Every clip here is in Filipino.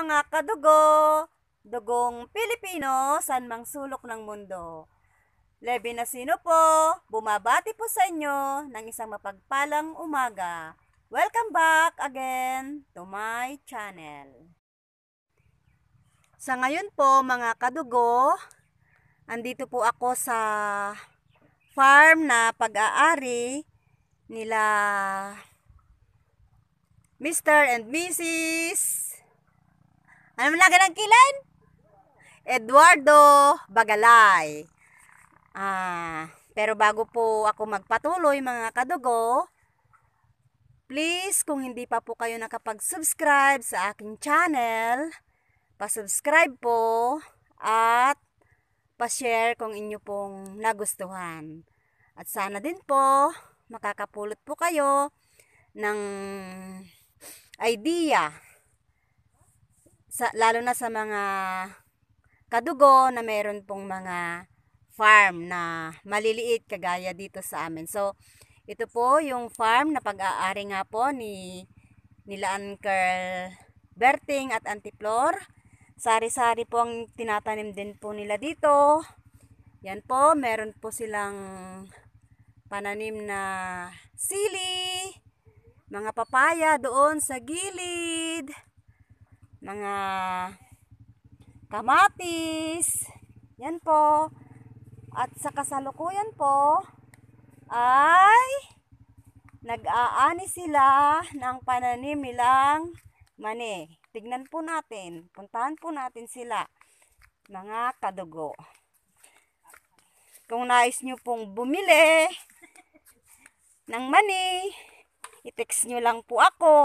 mga kadugo, dugong Pilipino saan mang sulok ng mundo. Levi sino po, bumabati po sa inyo ng isang mapagpalang umaga. Welcome back again to my channel. Sa ngayon po mga kadugo, andito po ako sa farm na pag-aari nila Mr. and Mrs. Ano lang ng kilan? Eduardo Bagalay. Ah, pero bago po ako magpatuloy mga kadugo, please kung hindi pa po kayo nakapag-subscribe sa aking channel, pa-subscribe po at pa-share kung inyo pong nagustuhan. At sana din po makakapulot po kayo ng idea sa, lalo na sa mga kadugo na meron pong mga farm na maliliit kagaya dito sa amin. So, ito po yung farm na pag-aari nga po ni nila Uncle Berting at Antiplor. Sari-sari po ang tinatanim din po nila dito. Yan po, meron po silang pananim na sili, mga papaya doon sa gilid mga kamatis. Yan po. At sa kasalukuyan po ay nag-aani sila ng pananim nilang mani. Tignan po natin. Puntahan po natin sila. Mga kadugo. Kung nais nyo pong bumili ng mani, i-text nyo lang po ako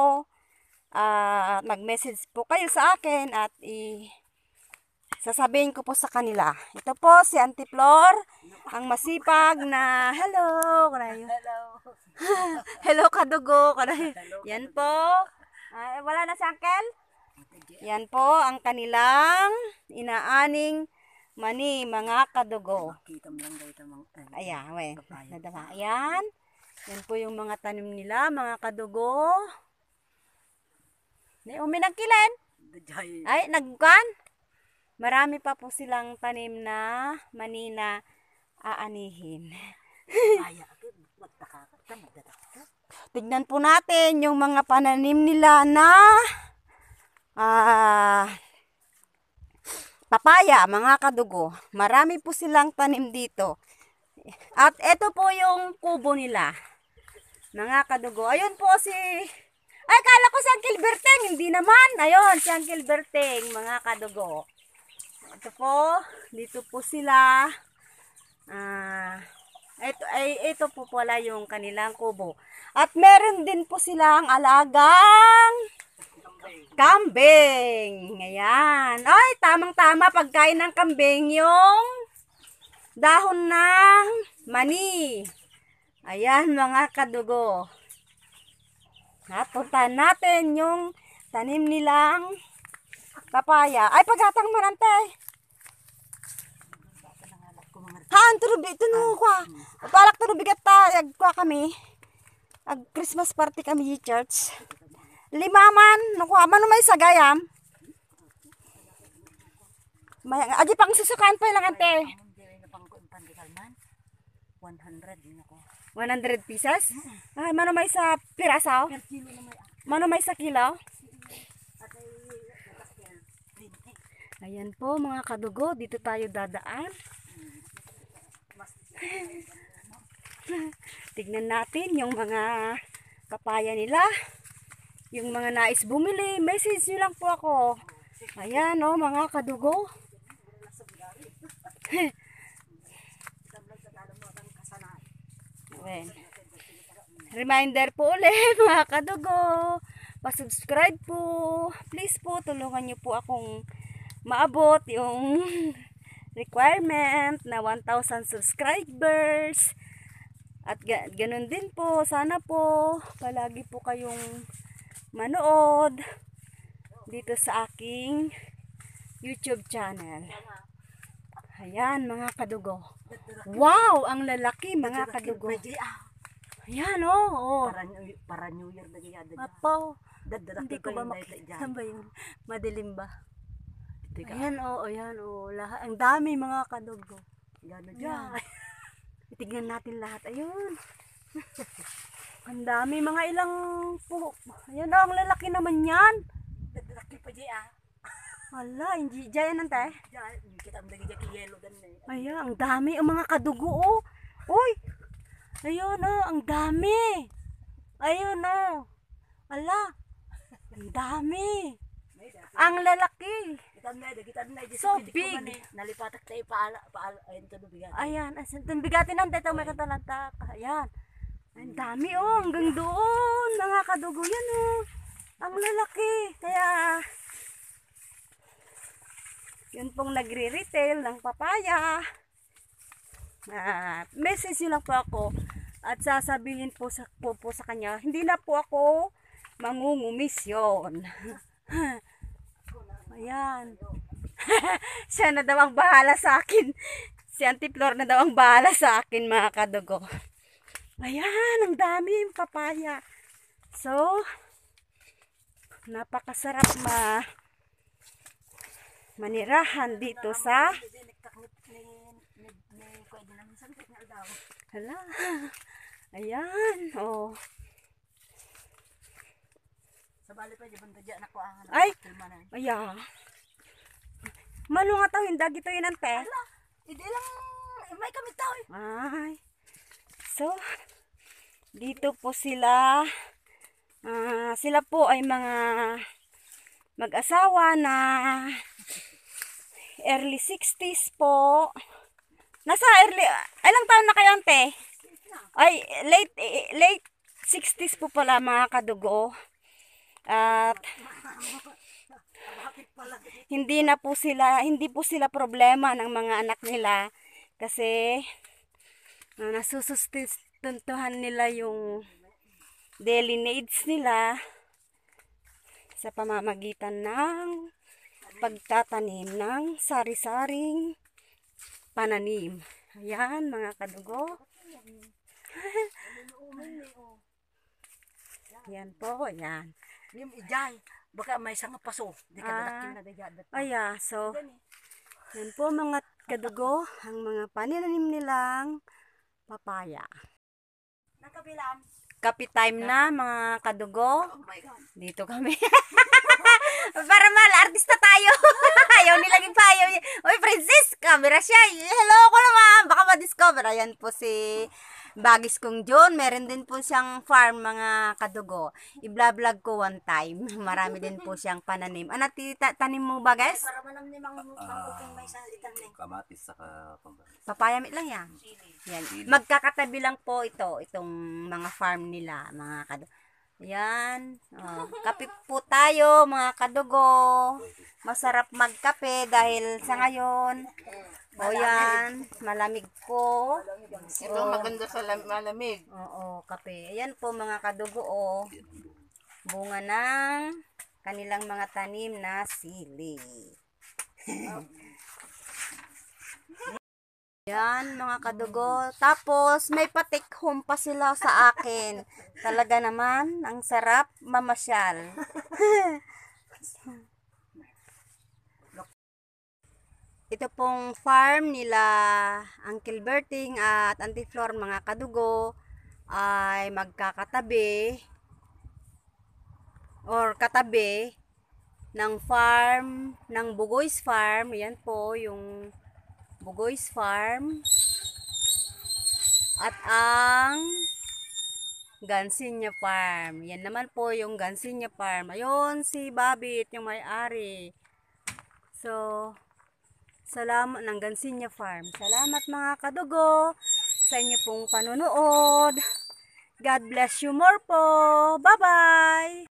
uh, ah, nag message po kayo sa akin at i sasabihin ko po sa kanila. Ito po si Auntie Flor, ang masipag na hello, kanayo. Hello. hello kadugo, kanayo. Yan po. Uh, wala na si Uncle? Yan po ang kanilang inaaning mani, mga kadugo. Kita Ayan, we. Ayan. Yan po yung mga tanim nila, mga kadugo. Ni umi nagkilan. Ay, nagkan. Marami pa po silang tanim na manina aanihin. Tignan po natin yung mga pananim nila na ah, papaya, mga kadugo. Marami po silang tanim dito. At ito po yung kubo nila. Mga kadugo. Ayun po si ay, kala ko si Uncle Berteng. Hindi naman. Ayun, si Uncle Berteng, mga kadugo. Ito po, dito po sila. Ah, ito, ay, ito po pala yung kanilang kubo. At meron din po silang alagang kambing. Ayan. Ay, tamang-tama pagkain ng kambing yung dahon ng mani. Ayan, mga kadugo. Napuntahan natin yung tanim nilang papaya. Ay, paghatang marante. Haan, turubi. Ito no, ah. kwa. Palak turubi kata. Ah. Agkwa kami. Ag Christmas party kami di church. Lima man. Nakuha man may sagayam. Ah. May, adi pang susukan pa lang ante. 100 niya ko. 100 pieces? Ay, ah, mano may sa pirasaw? Mano may sa kilaw? Ayan po mga kadugo, dito tayo dadaan. Tignan natin yung mga papaya nila. Yung mga nais bumili, message nyo lang po ako. Ayan o oh, mga kadugo. Ayan. Reminder po ulit mga kadugo. Pa-subscribe po. Please po, tulungan niyo po akong maabot yung requirement na 1,000 subscribers. At ga ganun din po. Sana po, palagi po kayong manood dito sa aking YouTube channel. Ayan, mga kadugo. Wow, ang lalaki, mga kadugo. Ah. Ayan, Oh, oh. Para New Year na kaya. Apo. Hindi ko ba makita ba Madilim ba? Ayan, oh, ayan, Oh. Lahat. Ang dami, mga kadugo. Gano'n dyan. Tignan natin lahat. Ayun. ang dami, mga ilang po. Ayan, oh, ang lalaki naman yan. Lalaki pa dyan, ah. Hala, hindi dyan yan nante. Dyan, kita mo lagi dyan yellow ganun eh. Ayan, ang dami. Ang mga kadugo oh. Uy! Ayun oh, ang dami. Ayun oh. Ala, ang dami. Ang lalaki. na, na. So big. Nalipatak tayo paala, paala, ayun ito bigatin. Ayan, asan ito bigatin nante, ito may katalatak. Ayan. Ang dami oh, hanggang doon. Mga kadugo yan oh. Ang lalaki. Kaya, yun pong nagre-retail ng papaya. At message nyo lang po ako at sasabihin po sa, po, po sa kanya, hindi na po ako mangungumis yun. Ayan. Siya na daw ang bahala sa akin. Si Auntie Flor na daw ang bahala sa akin mga kadugo. Ayan, ang dami yung papaya. So, napakasarap ma manirahan dito sa hala ayan oh ay ayan mano nga tawin dagito yun ang te hindi lang eh, may kami tawin eh. ay so dito po sila uh, sila po ay mga mag-asawa na early 60s po. Nasa early, ah, ilang taon na kayo, ante? Ay, late, late 60s po pala mga kadugo. At, hindi na po sila, hindi po sila problema ng mga anak nila. Kasi, uh, nasusustentuhan nila yung daily needs nila sa pamamagitan ng pagtatanim ng sari-saring pananim. Ayan, mga kadugo. Ayan po, ayan. Yung ijay, baka may isang paso. Di ka ah, Aya, so, yan po mga kadugo, ang mga pananim nilang papaya. Nakabilang. Kapit time na mga kadugo. Oh Dito kami. Para mal, artista tayo. ayaw nila pa, ayaw niya. Uy, Princess, camera siya. Hello ko naman. Baka ma-discover. Ayan po si Bagis kong John. Meron din po siyang farm, mga kadugo. I-vlog ko one time. Marami din po siyang pananim. Ano, tita, tanim mo ba, guys? Para manam ni mga uh, ah, may salitan eh. Kamatis saka pambalis. Papayamit lang yan. Yan. Magkakatabi lang po ito, itong mga farm nila, mga kadugo yan. Oh, kape po tayo, mga kadugo. Masarap magkape dahil sa ngayon. O oh, yan, malamig po. Ito oh. maganda sa malamig. Oo, kape. Ayan po mga kadugo, oh. Bunga ng kanilang mga tanim na sili. Yan, mga kadugo. Tapos, may patik home pa sila sa akin. Talaga naman, ang sarap mamasyal. Ito pong farm nila Uncle Berting at Auntie Flor, mga kadugo, ay magkakatabi or katabi ng farm, ng Bugoy's Farm. Yan po, yung Bugoy's Farm at ang Gansinya Farm. Yan naman po yung Gansinya Farm. Ayun, si Babit yung may-ari. So, salamat ng Gansinya Farm. Salamat mga kadugo sa inyo pong panonood. God bless you more po. Bye-bye!